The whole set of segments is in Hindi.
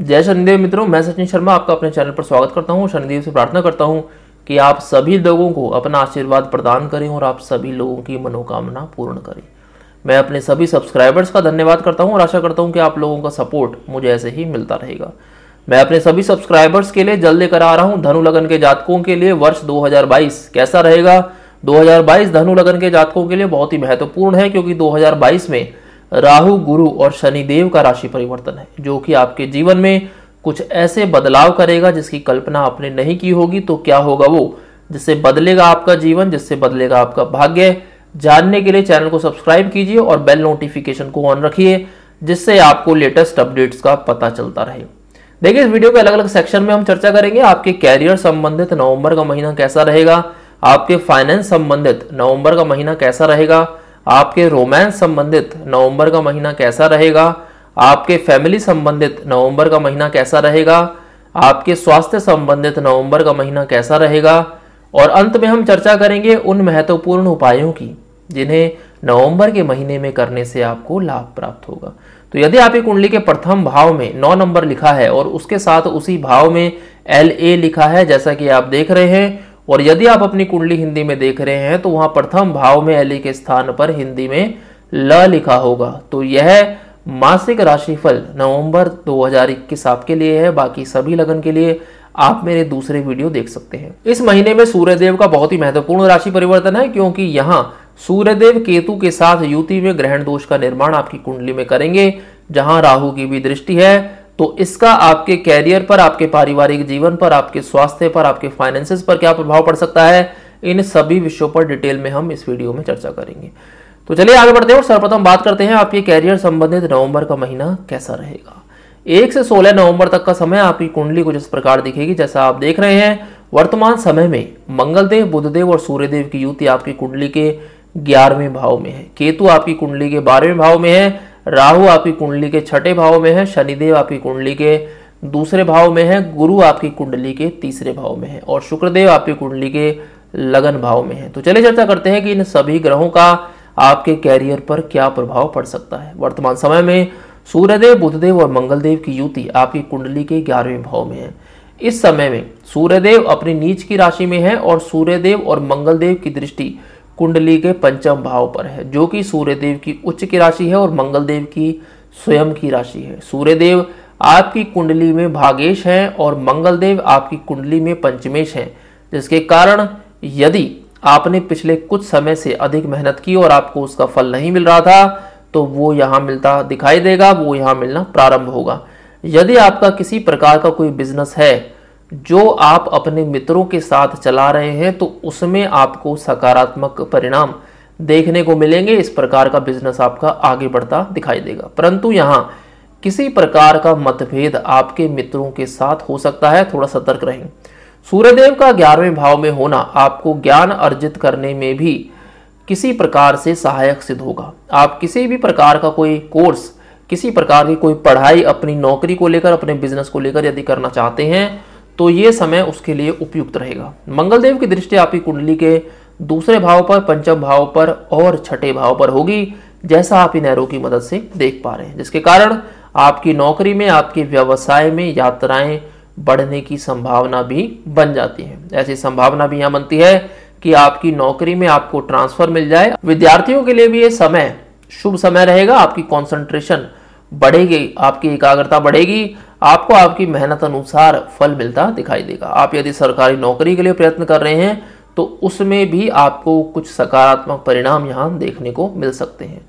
जय शनिदेव मित्रों मैं सचिन शर्मा आपका अपने चैनल पर स्वागत करता हूँ शनिदेव से प्रार्थना करता हूँ कि आप सभी लोगों को अपना आशीर्वाद प्रदान करें और आप सभी लोगों की मनोकामना पूर्ण करें मैं अपने सभी सब्सक्राइबर्स का धन्यवाद करता हूँ और आशा करता हूँ कि आप लोगों का सपोर्ट मुझे ऐसे ही मिलता रहेगा मैं अपने सभी सब्सक्राइबर्स के लिए जल्द लेकर आ रहा हूँ धनु लगन के जातकों के लिए वर्ष दो कैसा रहेगा दो धनु लगन के जातकों के लिए बहुत ही महत्वपूर्ण है क्योंकि दो में राहु गुरु और शनिदेव का राशि परिवर्तन है जो कि आपके जीवन में कुछ ऐसे बदलाव करेगा जिसकी कल्पना आपने नहीं की होगी तो क्या होगा वो जिससे बदलेगा आपका जीवन जिससे बदलेगा आपका भाग्य जानने के लिए चैनल को सब्सक्राइब कीजिए और बेल नोटिफिकेशन को ऑन रखिए जिससे आपको लेटेस्ट अपडेट्स का पता चलता रहे देखिए इस वीडियो के अलग अलग सेक्शन में हम चर्चा करेंगे आपके कैरियर संबंधित नवंबर का महीना कैसा रहेगा आपके फाइनेंस संबंधित नवंबर का महीना कैसा रहेगा आपके रोमांस संबंधित नवंबर का महीना कैसा रहेगा आपके फैमिली संबंधित नवंबर का महीना कैसा रहेगा आपके स्वास्थ्य संबंधित नवंबर का महीना कैसा रहेगा और अंत में हम चर्चा करेंगे उन महत्वपूर्ण उपायों की जिन्हें नवंबर के महीने में करने से आपको लाभ प्राप्त होगा तो यदि आपकी कुंडली के प्रथम भाव में नौ नंबर लिखा है और उसके साथ उसी भाव में एल ए लिखा है जैसा कि आप देख रहे हैं और यदि आप अपनी कुंडली हिंदी में देख रहे हैं तो वहां प्रथम भाव में अली के स्थान पर हिंदी में ल लिखा होगा तो यह मासिक राशिफल नवंबर 2021 आपके लिए है बाकी सभी लगन के लिए आप मेरे दूसरे वीडियो देख सकते हैं इस महीने में सूर्यदेव का बहुत ही महत्वपूर्ण राशि परिवर्तन है क्योंकि यहाँ सूर्यदेव केतु के साथ युति में ग्रहण दोष का निर्माण आपकी कुंडली में करेंगे जहां राहु की भी दृष्टि है तो इसका आपके कैरियर पर आपके पारिवारिक जीवन पर आपके स्वास्थ्य पर आपके फाइनेंसेस पर क्या प्रभाव पड़ सकता है इन सभी विषयों पर डिटेल में हम इस वीडियो में चर्चा करेंगे तो चलिए आगे बढ़ते हैं और सर्वप्रथम बात करते हैं आपके कैरियर संबंधित नवंबर का महीना कैसा रहेगा एक से सोलह नवंबर तक का समय आपकी कुंडली कुछ इस प्रकार दिखेगी जैसा आप देख रहे हैं वर्तमान समय में मंगलदेव बुधदेव और सूर्यदेव की युति आपकी कुंडली के ग्यारहवें भाव में है केतु आपकी कुंडली के बारहवें भाव में है राहु आपकी कुंडली के छठे भाव में है शनिदेव आपकी कुंडली के दूसरे भाव में है गुरु आपकी कुंडली के तीसरे भाव में है और शुक्रदेव आपकी कुंडली के लगन भाव में है तो चलिए चर्चा करते हैं कि इन सभी ग्रहों का आपके कैरियर पर क्या प्रभाव पड़ सकता है वर्तमान समय में सूर्यदेव बुधदेव और मंगलदेव की युति आपकी कुंडली के ग्यारहवें भाव में है इस समय में सूर्यदेव अपनी नीच की राशि में है और सूर्यदेव और मंगलदेव की दृष्टि कुंडली के पंचम भाव पर है जो कि सूर्यदेव की उच्च की राशि है और मंगल देव की स्वयं की राशि है सूर्यदेव आपकी कुंडली में भागेश हैं और मंगल देव आपकी कुंडली में पंचमेश हैं जिसके कारण यदि आपने पिछले कुछ समय से अधिक मेहनत की और आपको उसका फल नहीं मिल रहा था तो वो यहाँ मिलता दिखाई देगा वो यहाँ मिलना प्रारंभ होगा यदि आपका किसी प्रकार का कोई बिजनेस है जो आप अपने मित्रों के साथ चला रहे हैं तो उसमें आपको सकारात्मक परिणाम देखने को मिलेंगे इस प्रकार का बिजनेस आपका आगे बढ़ता दिखाई देगा परंतु यहाँ किसी प्रकार का मतभेद आपके मित्रों के साथ हो सकता है थोड़ा सतर्क रहें सूर्यदेव का ग्यारहवें भाव में होना आपको ज्ञान अर्जित करने में भी किसी प्रकार से सहायक सिद्ध होगा आप किसी भी प्रकार का कोई कोर्स किसी प्रकार की कोई पढ़ाई अपनी नौकरी को लेकर अपने बिजनेस को लेकर यदि करना चाहते हैं तो ये समय उसके लिए उपयुक्त रहेगा मंगलदेव की दृष्टि आपकी कुंडली के दूसरे भाव पर पंचम भाव पर और छठे भाव पर होगी जैसा आप इन एरो की मदद से देख पा रहे हैं जिसके कारण आपकी नौकरी में आपके व्यवसाय में यात्राएं बढ़ने की संभावना भी बन जाती है ऐसी संभावना भी यहां बनती है कि आपकी नौकरी में आपको ट्रांसफर मिल जाए विद्यार्थियों के लिए भी ये समय शुभ समय रहेगा आपकी कॉन्सेंट्रेशन बढ़ेगी आपकी एकाग्रता बढ़ेगी आपको आपकी मेहनत अनुसार फल मिलता दिखाई देगा आप यदि सरकारी नौकरी के लिए प्रयत्न कर रहे हैं तो उसमें भी आपको कुछ सकारात्मक परिणाम यहाँ देखने को मिल सकते हैं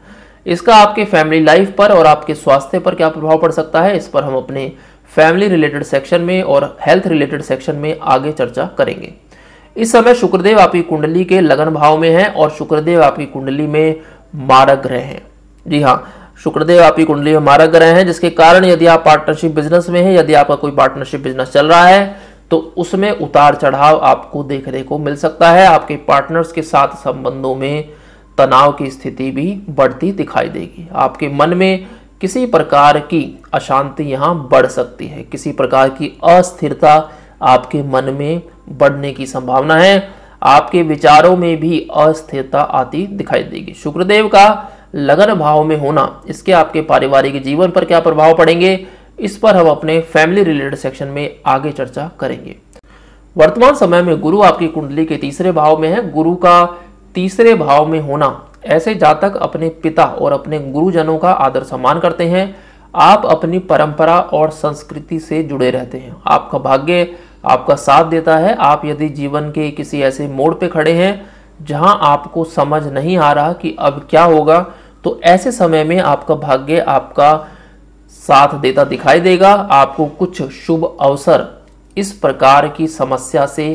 इसका आपके फैमिली लाइफ पर और आपके स्वास्थ्य पर क्या प्रभाव पड़ सकता है इस पर हम अपने फैमिली रिलेटेड सेक्शन में और हेल्थ रिलेटेड सेक्शन में आगे चर्चा करेंगे इस समय शुक्रदेव आपकी कुंडली के लगन भाव में है और शुक्रदेव आपकी कुंडली में मारक ग्रह हैं जी हाँ शुक्रदेव आपकी कुंडली में मारक ग्रह हैं जिसके कारण यदि आप पार्टनरशिप बिजनेस में हैं यदि आपका कोई पार्टनरशिप बिजनेस चल रहा है तो उसमें उतार चढ़ाव आपको देखने को मिल सकता है आपके पार्टनर्स के साथ संबंधों में तनाव की स्थिति भी बढ़ती दिखाई देगी आपके मन में किसी प्रकार की अशांति यहाँ बढ़ सकती है किसी प्रकार की अस्थिरता आपके मन में बढ़ने की संभावना है आपके विचारों में भी अस्थिरता आती दिखाई देगी शुक्रदेव का लगन भाव में होना इसके आपके पारिवारिक जीवन पर क्या प्रभाव पड़ेंगे इस पर हम अपने फैमिली रिलेटेड सेक्शन में आगे चर्चा करेंगे वर्तमान समय में गुरु आपकी कुंडली के तीसरे भाव में है गुरु का तीसरे भाव में होना ऐसे जातक अपने पिता और अपने गुरुजनों का आदर सम्मान करते हैं आप अपनी परंपरा और संस्कृति से जुड़े रहते हैं आपका भाग्य आपका साथ देता है आप यदि जीवन के किसी ऐसे मोड़ पे खड़े हैं जहां आपको समझ नहीं आ रहा कि अब क्या होगा तो ऐसे समय में आपका भाग्य आपका साथ देता दिखाई देगा आपको कुछ शुभ अवसर इस प्रकार की समस्या से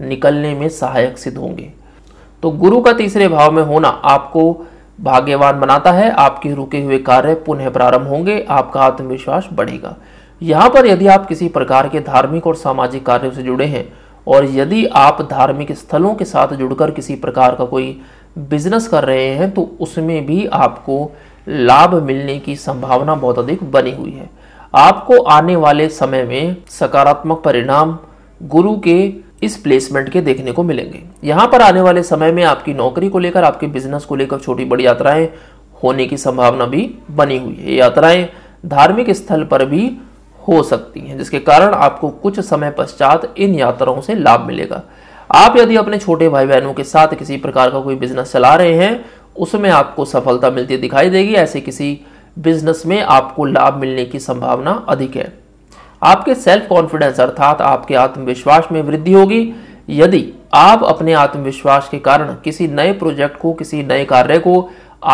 निकलने में सहायक सिद्ध होंगे तो गुरु का तीसरे भाव में होना आपको भाग्यवान बनाता है आपके रुके हुए कार्य पुनः प्रारंभ होंगे आपका आत्मविश्वास बढ़ेगा यहां पर यदि आप किसी प्रकार के धार्मिक और सामाजिक कार्यों से जुड़े हैं और यदि आप धार्मिक स्थलों के साथ जुड़कर किसी प्रकार का कोई बिजनेस कर रहे हैं तो उसमें भी आपको लाभ मिलने की संभावना बहुत अधिक बनी हुई है आपको आने वाले समय में सकारात्मक परिणाम गुरु के इस प्लेसमेंट के देखने को मिलेंगे यहाँ पर आने वाले समय में आपकी नौकरी को लेकर आपके बिजनेस को लेकर छोटी बड़ी यात्राएं होने की संभावना भी बनी हुई है यात्राएं धार्मिक स्थल पर भी हो सकती हैं जिसके कारण आपको कुछ समय पश्चात इन यात्राओं से लाभ मिलेगा आप यदि अपने छोटे भाई बहनों के साथ किसी प्रकार का कोई बिजनेस चला रहे हैं उसमें आपको सफलता मिलती दिखाई देगी ऐसे किसी बिजनेस में आपको लाभ मिलने की संभावना अधिक है आपके सेल्फ कॉन्फिडेंस अर्थात आपके आत्मविश्वास में वृद्धि होगी यदि आप अपने आत्मविश्वास के कारण किसी नए प्रोजेक्ट को किसी नए कार्य को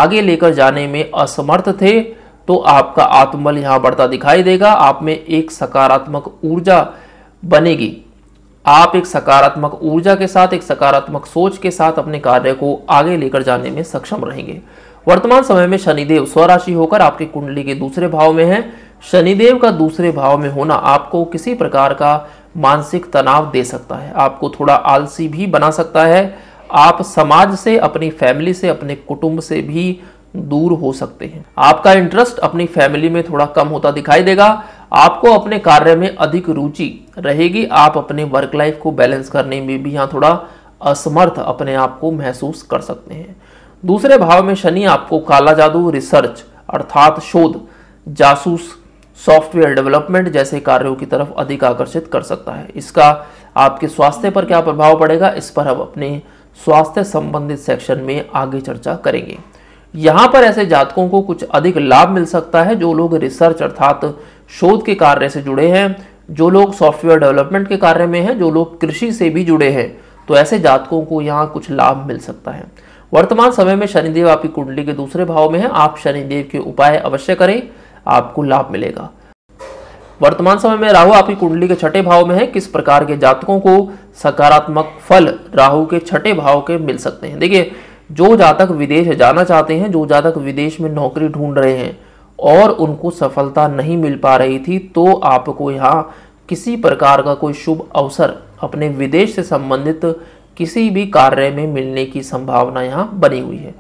आगे लेकर जाने में असमर्थ थे तो आपका आत्मबल यहाँ बढ़ता दिखाई देगा आप में एक सकारात्मक ऊर्जा बनेगी आप एक सकारात्मक ऊर्जा के साथ एक सकारात्मक सोच के साथ अपने कार्य को आगे लेकर जाने में सक्षम रहेंगे वर्तमान समय में शनिदेव स्वराशि होकर आपकी कुंडली के दूसरे भाव में है शनिदेव का दूसरे भाव में होना आपको किसी प्रकार का मानसिक तनाव दे सकता है आपको थोड़ा आलसी भी बना सकता है आप समाज से अपनी फैमिली से अपने कुटुंब से भी दूर हो सकते हैं आपका इंटरेस्ट अपनी फैमिली में थोड़ा कम होता दिखाई देगा आपको अपने कार्य में अधिक रुचि रहेगी आप अपने वर्क लाइफ को बैलेंस करने में भी यहाँ थोड़ा असमर्थ अपने आप को महसूस कर सकते हैं दूसरे भाव में शनि आपको काला जादू रिसर्च अर्थात शोध जासूस सॉफ्टवेयर डेवलपमेंट जैसे कार्यों की तरफ अधिक आकर्षित कर सकता है इसका आपके स्वास्थ्य पर क्या प्रभाव पड़ेगा इस पर हम अपने स्वास्थ्य संबंधित सेक्शन में आगे चर्चा करेंगे यहां पर ऐसे जातकों को कुछ अधिक लाभ मिल सकता है जो लोग रिसर्च अर्थात शोध के कार्य से जुड़े हैं जो लोग सॉफ्टवेयर डेवलपमेंट के कार्य में हैं जो लोग कृषि से भी जुड़े हैं तो ऐसे जातकों को यहाँ कुछ लाभ मिल सकता है वर्तमान समय में शनिदेव आपकी कुंडली के दूसरे भाव में है आप शनिदेव के उपाय अवश्य करें आपको लाभ मिलेगा वर्तमान समय में राहु आपकी कुंडली के छठे भाव में है किस प्रकार के जातकों को सकारात्मक फल राहु के छठे भाव के मिल सकते हैं देखिए जो जातक विदेश जाना चाहते हैं जो जातक विदेश में नौकरी ढूंढ रहे हैं और उनको सफलता नहीं मिल पा रही थी तो आपको यहाँ किसी प्रकार का कोई शुभ अवसर अपने विदेश से संबंधित किसी भी कार्य में मिलने की संभावना यहाँ बनी हुई है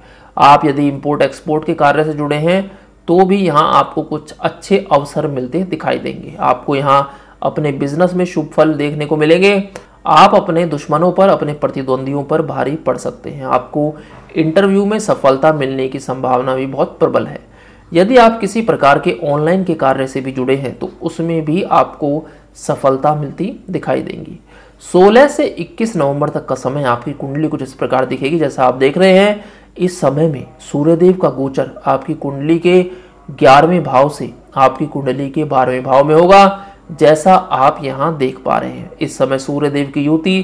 आप यदि इम्पोर्ट एक्सपोर्ट के कार्य से जुड़े हैं तो भी यहाँ आपको कुछ अच्छे अवसर मिलते दिखाई देंगे आपको यहाँ अपने बिजनेस में शुभ फल देखने को मिलेंगे आप अपने दुश्मनों पर अपने प्रतिद्वंदियों पर भारी पड़ सकते हैं आपको इंटरव्यू में सफलता मिलने की संभावना भी बहुत प्रबल है यदि आप किसी प्रकार के ऑनलाइन के कार्य से भी जुड़े हैं तो उसमें भी आपको सफलता मिलती दिखाई देंगी 16 से 21 नवंबर तक का समय आपकी कुंडली कुछ इस प्रकार दिखेगी जैसा आप देख रहे हैं इस समय में सूर्यदेव का गोचर आपकी कुंडली के ग्यारहवें भाव से आपकी कुंडली के बारहवें भाव में होगा जैसा आप यहाँ देख पा रहे हैं इस समय सूर्य देव की युति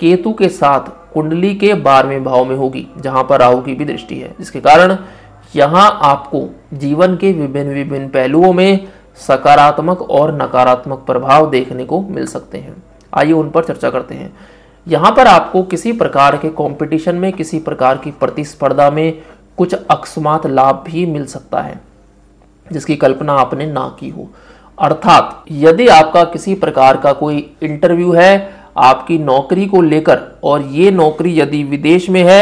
केतु के साथ कुंडली के बारहवें भाव में होगी जहां पर राहु की भी दृष्टि है जिसके कारण यहाँ आपको जीवन के विभिन्न विभिन्न पहलुओं में सकारात्मक और नकारात्मक प्रभाव देखने को मिल सकते हैं आइए उन पर चर्चा करते हैं यहाँ पर आपको किसी प्रकार के कंपटीशन में किसी प्रकार की प्रतिस्पर्धा में कुछ अकस्मात लाभ भी मिल सकता है जिसकी कल्पना आपने ना की हो अर्थात यदि आपका किसी प्रकार का कोई इंटरव्यू है आपकी नौकरी को लेकर और ये नौकरी यदि विदेश में है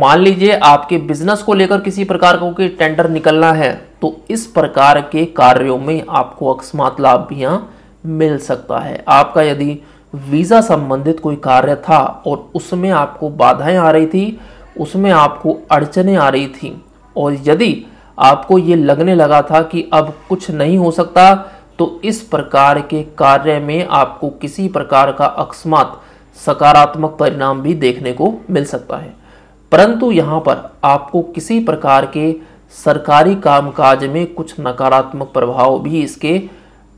मान लीजिए आपके बिजनेस को लेकर किसी प्रकार का कोई टेंडर निकलना है तो इस प्रकार के कार्यों में आपको अकस्मात लाभ भी यहाँ मिल सकता है आपका यदि वीज़ा संबंधित कोई कार्य था और उसमें आपको बाधाएं आ रही थी उसमें आपको अड़चने आ रही थी और यदि आपको ये लगने लगा था कि अब कुछ नहीं हो सकता तो इस प्रकार के कार्य में आपको किसी प्रकार का अकस्मात सकारात्मक परिणाम भी देखने को मिल सकता है परंतु यहाँ पर आपको किसी प्रकार के सरकारी कामकाज में कुछ नकारात्मक प्रभाव भी इसके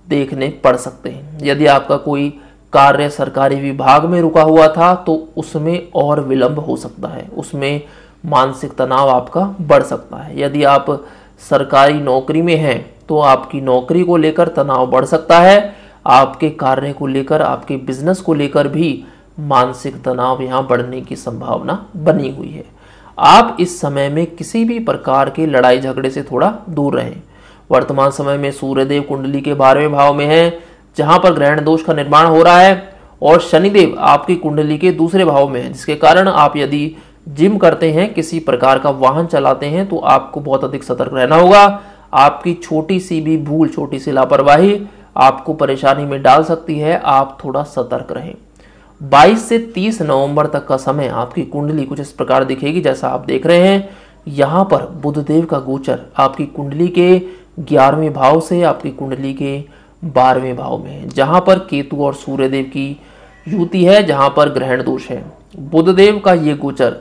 देखने पड़ सकते हैं यदि आपका कोई कार्य सरकारी विभाग में रुका हुआ था तो उसमें और विलंब हो सकता है उसमें मानसिक तनाव आपका बढ़ सकता है यदि आप सरकारी नौकरी में हैं तो आपकी नौकरी को लेकर तनाव बढ़ सकता है आपके कार्य को लेकर आपके बिजनेस को लेकर भी मानसिक तनाव यहाँ बढ़ने की संभावना बनी हुई है आप इस समय में किसी भी प्रकार के लड़ाई झगड़े से थोड़ा दूर रहें वर्तमान समय में सूर्यदेव कुंडली के बारहवें भाव में है जहां पर ग्रहण दोष का निर्माण हो रहा है और शनिदेव आपकी कुंडली के दूसरे भाव में है जिसके कारण आप यदि जिम करते हैं किसी प्रकार का वाहन चलाते हैं तो आपको बहुत अधिक सतर्क रहना होगा आपकी छोटी सी भी भूल छोटी सी लापरवाही आपको परेशानी में डाल सकती है आप थोड़ा सतर्क रहें 22 से 30 नवंबर तक का समय आपकी कुंडली कुछ इस प्रकार दिखेगी जैसा आप देख रहे हैं यहाँ पर बुधदेव का गोचर आपकी कुंडली के ग्यारहवें भाव से आपकी कुंडली के बारहवें भाव में है जहाँ पर केतु और सूर्यदेव की युति है जहाँ पर ग्रहण दोष है बुधदेव का ये गोचर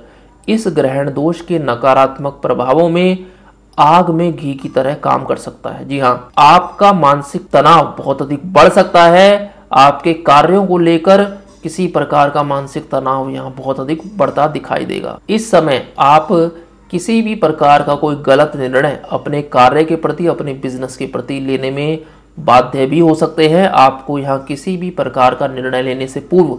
इस ग्रहण दोष के नकारात्मक प्रभावों में आग में घी की तरह काम कर सकता है जी हाँ आपका मानसिक तनाव बहुत अधिक बढ़ सकता है आपके कार्यों को लेकर किसी प्रकार का मानसिक तनाव यहाँ बहुत अधिक बढ़ता दिखाई देगा इस समय आप किसी भी प्रकार का कोई गलत निर्णय अपने कार्य के प्रति अपने बिजनेस के प्रति लेने में बाध्य भी हो सकते हैं आपको यहाँ किसी भी प्रकार का निर्णय लेने से पूर्व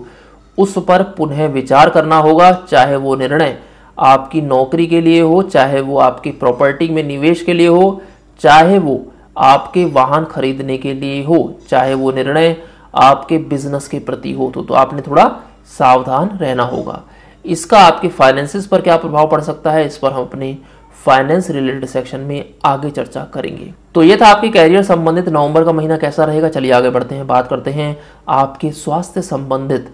उस पर पुनः विचार करना होगा चाहे वो निर्णय आपकी नौकरी के लिए हो चाहे वो आपकी प्रॉपर्टी में निवेश के लिए हो चाहे वो आपके वाहन खरीदने के लिए हो चाहे वो निर्णय आपके बिजनेस के प्रति हो तो, तो आपने थोड़ा सावधान रहना होगा इसका आपके फाइनेंसिस पर क्या प्रभाव पड़ सकता है इस पर हम अपने फाइनेंस रिलेटेड सेक्शन में आगे चर्चा करेंगे तो ये था आपके कैरियर संबंधित नवंबर का महीना कैसा रहेगा चलिए आगे बढ़ते हैं बात करते हैं आपके स्वास्थ्य संबंधित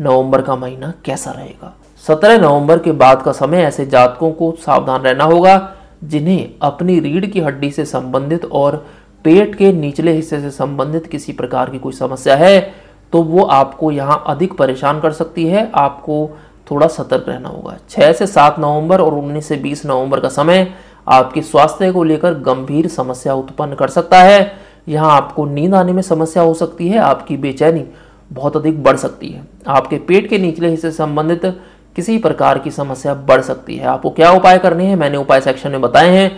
नवंबर का महीना कैसा रहेगा सत्रह नवंबर के बाद का समय ऐसे जातकों को सावधान रहना होगा जिन्हें अपनी रीढ़ की हड्डी से संबंधित और पेट के निचले हिस्से से संबंधित किसी प्रकार की कोई समस्या है तो वो आपको यहाँ अधिक परेशान कर सकती है आपको थोड़ा सतर्क रहना होगा 6 से 7 नवंबर और 19 से 20 नवंबर का समय आपके स्वास्थ्य को लेकर गंभीर समस्या उत्पन्न कर सकता है यहाँ आपको नींद आने में समस्या हो सकती है आपकी बेचैनी बहुत अधिक बढ़ सकती है आपके पेट के निचले हिस्से संबंधित किसी प्रकार की समस्या बढ़ सकती है आपको क्या उपाय करने हैं मैंने उपाय सेक्शन में बताए हैं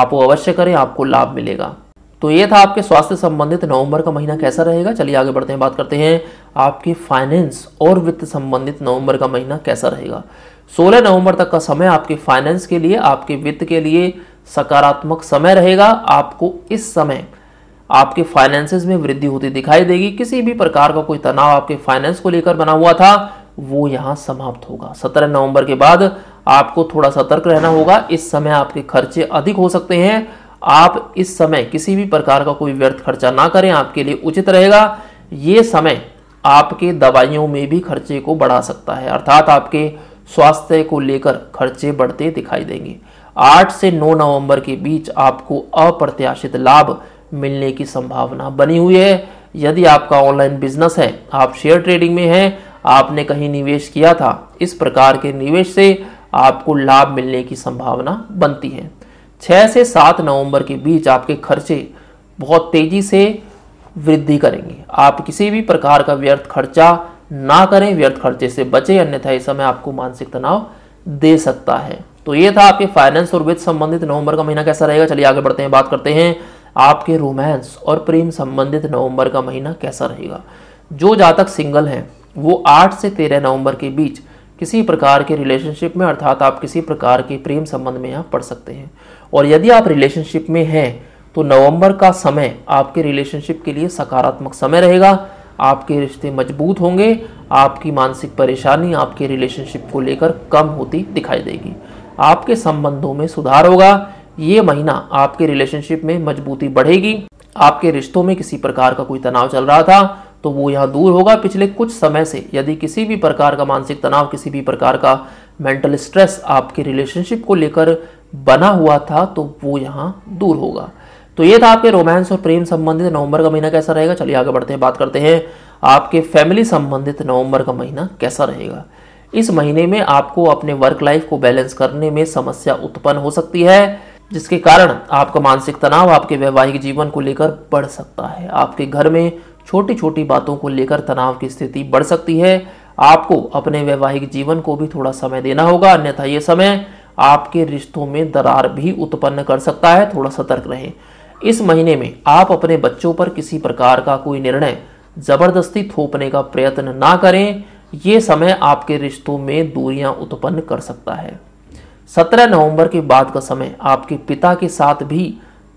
आप वो अवश्य करें आपको लाभ मिलेगा तो ये था आपके स्वास्थ्य संबंधित नवंबर का महीना कैसा रहेगा चलिए आगे बढ़ते हैं बात करते हैं आपके फाइनेंस और वित्त संबंधित नवंबर का महीना कैसा रहेगा 16 नवंबर तक का समय आपके फाइनेंस के लिए आपके वित्त के लिए सकारात्मक समय रहेगा आपको इस समय आपके फाइनेंसेस में वृद्धि होती दिखाई देगी किसी भी प्रकार का कोई तनाव आपके फाइनेंस को लेकर बना हुआ था वो यहाँ समाप्त होगा सत्रह नवंबर के बाद आपको थोड़ा सतर्क रहना होगा इस समय आपके खर्चे अधिक हो सकते हैं आप इस समय किसी भी प्रकार का कोई व्यर्थ खर्चा ना करें आपके लिए उचित रहेगा ये समय आपके दवाइयों में भी खर्चे को बढ़ा सकता है अर्थात आपके स्वास्थ्य को लेकर खर्चे बढ़ते दिखाई देंगे आठ से नौ नवंबर के बीच आपको अप्रत्याशित लाभ मिलने की संभावना बनी हुई है यदि आपका ऑनलाइन बिजनेस है आप शेयर ट्रेडिंग में हैं आपने कहीं निवेश किया था इस प्रकार के निवेश से आपको लाभ मिलने की संभावना बनती है छः से सात नवंबर के बीच आपके खर्चे बहुत तेज़ी से वृद्धि करेंगे आप किसी भी प्रकार का व्यर्थ खर्चा ना करें व्यर्थ खर्चे से बचें अन्यथा इस समय आपको मानसिक तनाव दे सकता है तो ये था आपके फाइनेंस और वित्त संबंधित नवंबर का महीना कैसा रहेगा चलिए आगे बढ़ते हैं बात करते हैं आपके रोमांस और प्रेम संबंधित नवंबर का महीना कैसा रहेगा जो जातक सिंगल हैं वो आठ से तेरह नवंबर के बीच किसी प्रकार के रिलेशनशिप में अर्थात आप किसी प्रकार के प्रेम संबंध में आप पढ़ सकते हैं और यदि आप रिलेशनशिप में हैं तो नवंबर का समय आपके रिलेशनशिप के लिए सकारात्मक समय रहेगा आपके रिश्ते मजबूत होंगे आपकी मानसिक परेशानी आपके रिलेशनशिप को लेकर कम होती दिखाई देगी आपके संबंधों में सुधार होगा ये महीना आपके रिलेशनशिप में मजबूती बढ़ेगी आपके रिश्तों में किसी प्रकार का कोई तनाव चल रहा था तो वो यहाँ दूर होगा पिछले कुछ समय से यदि किसी भी प्रकार का मानसिक तनाव किसी भी प्रकार का मेंटल स्ट्रेस आपके रिलेशनशिप को लेकर बना हुआ था तो वो यहाँ दूर होगा तो ये था आपके रोमांस और प्रेम संबंधित नवंबर का महीना कैसा रहेगा चलिए आगे बढ़ते हैं बात करते हैं आपके फैमिली संबंधित नवंबर का महीना कैसा रहेगा इस महीने में आपको अपने वर्क लाइफ को बैलेंस करने में समस्या उत्पन्न हो सकती है जिसके कारण आपका मानसिक तनाव आपके वैवाहिक जीवन को लेकर बढ़ सकता है आपके घर में छोटी छोटी बातों को लेकर तनाव की स्थिति बढ़ सकती है आपको अपने वैवाहिक जीवन को भी थोड़ा समय देना होगा अन्यथा ये समय आपके रिश्तों में दरार भी उत्पन्न कर सकता है थोड़ा सतर्क रहें इस महीने में आप अपने बच्चों पर किसी प्रकार का कोई निर्णय जबरदस्ती थोपने का प्रयत्न ना करें ये समय आपके रिश्तों में दूरियां उत्पन्न कर सकता है सत्रह नवंबर के बाद का समय आपके पिता के साथ भी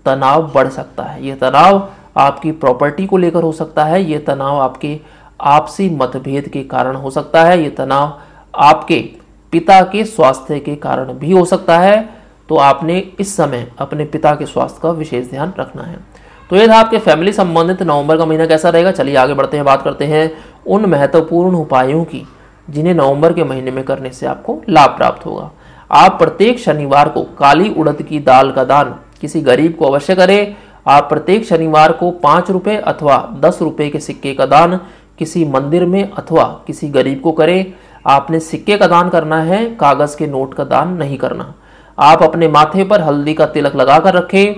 तनाव बढ़ सकता है यह तनाव आपकी प्रॉपर्टी को लेकर हो सकता है ये तनाव आपके आपसी मतभेद के कारण हो सकता है ये तनाव आपके पिता के स्वास्थ्य के कारण भी हो सकता है तो आपने इस समय अपने पिता के स्वास्थ्य का विशेष ध्यान रखना है तो ये था आपके फैमिली संबंधित नवंबर का महीना कैसा रहेगा चलिए आगे बढ़ते हैं बात करते हैं उन महत्वपूर्ण उपायों की जिन्हें नवंबर के महीने में करने से आपको लाभ प्राप्त होगा आप प्रत्येक शनिवार को काली उड़द की दाल का दान किसी गरीब को अवश्य करें आप प्रत्येक शनिवार को पांच रुपए अथवा दस रुपए के सिक्के का दान किसी मंदिर में अथवा किसी गरीब को करें आपने सिक्के का दान करना है कागज़ के नोट का दान नहीं करना आप अपने माथे पर हल्दी का तिलक लगाकर रखें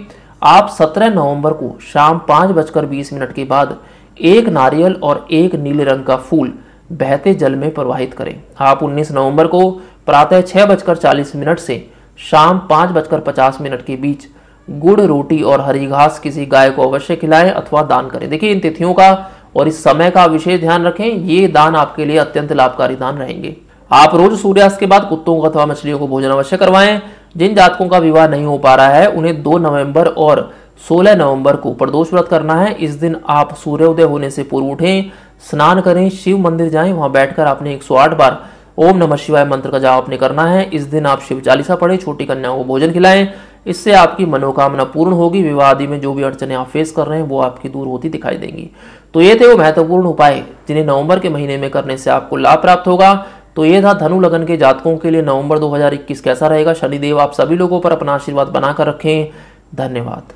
आप 17 नवंबर को शाम पाँच बजकर बीस मिनट के बाद एक नारियल और एक नीले रंग का फूल बहते जल में प्रवाहित करें आप 19 नवंबर को प्रातः छः बजकर चालीस मिनट से शाम पाँच बजकर पचास मिनट के बीच गुड़ रोटी और हरी घास किसी गाय को अवश्य खिलाएं अथवा दान करें देखिए इन तिथियों का और इस समय का विशेष ध्यान रखें ये दान आपके लिए अत्यंत लाभकारी दान रहेंगे आप रोज सूर्यास्त के बाद कुत्तों को अथवा मछलियों को भोजन अवश्य करवाएं जिन जातकों का विवाह नहीं हो पा रहा है उन्हें दो नवंबर और 16 नवंबर को प्रदोष व्रत करना है इस दिन आप सूर्योदय होने से पूर्व उठें स्नान करें शिव मंदिर जाएं वहां बैठकर आपने 108 बार ओम नमः शिवाय मंत्र का जाप आपने करना है इस दिन आप शिव चालीसा पढ़ें छोटी कन्याओं को भोजन खिलाएं इससे आपकी मनोकामना पूर्ण होगी विवादी में जो भी अड़चने आप फेस कर रहे हैं वो आपकी दूर होती दिखाई देंगी तो ये थे वो महत्वपूर्ण उपाय जिन्हें नवंबर के महीने में करने से आपको लाभ प्राप्त होगा तो ये था धनु लगन के जातकों के लिए नवंबर 2021 कैसा रहेगा शनिदेव आप सभी लोगों पर अपना आशीर्वाद बनाकर रखें धन्यवाद